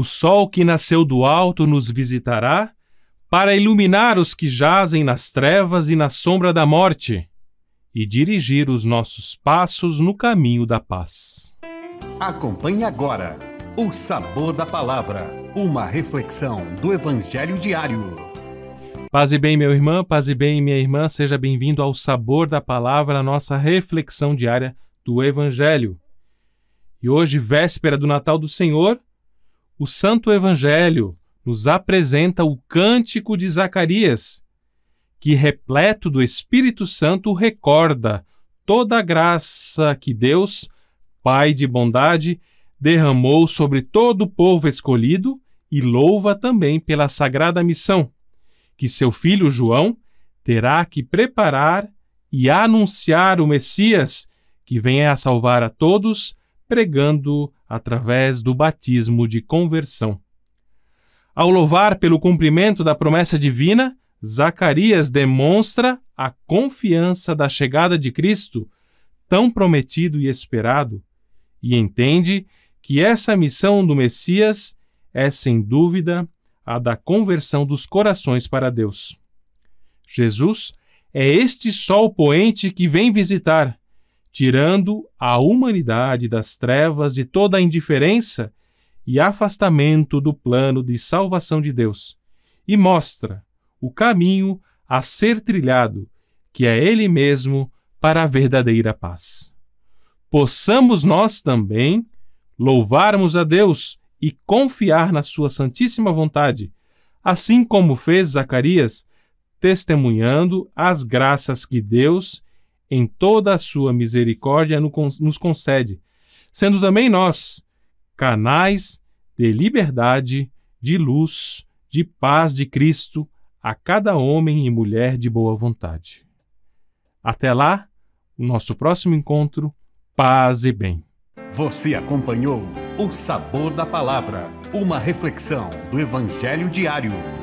O sol que nasceu do alto nos visitará para iluminar os que jazem nas trevas e na sombra da morte e dirigir os nossos passos no caminho da paz. Acompanhe agora o Sabor da Palavra, uma reflexão do Evangelho diário. Paz e bem, meu irmão, paz e bem, minha irmã, seja bem-vindo ao Sabor da Palavra, nossa reflexão diária do Evangelho. E hoje, véspera do Natal do Senhor, o Santo Evangelho nos apresenta o Cântico de Zacarias, que, repleto do Espírito Santo, recorda toda a graça que Deus, Pai de bondade, derramou sobre todo o povo escolhido e louva também pela sagrada missão, que seu filho João terá que preparar e anunciar o Messias, que venha a salvar a todos pregando através do batismo de conversão. Ao louvar pelo cumprimento da promessa divina, Zacarias demonstra a confiança da chegada de Cristo, tão prometido e esperado, e entende que essa missão do Messias é, sem dúvida, a da conversão dos corações para Deus. Jesus é este sol poente que vem visitar, tirando a humanidade das trevas de toda a indiferença e afastamento do plano de salvação de Deus, e mostra o caminho a ser trilhado, que é Ele mesmo, para a verdadeira paz. Possamos nós também louvarmos a Deus e confiar na Sua Santíssima Vontade, assim como fez Zacarias, testemunhando as graças que Deus em toda a sua misericórdia, nos concede, sendo também nós canais de liberdade, de luz, de paz de Cristo a cada homem e mulher de boa vontade. Até lá, o nosso próximo encontro, paz e bem. Você acompanhou O Sabor da Palavra, uma reflexão do Evangelho diário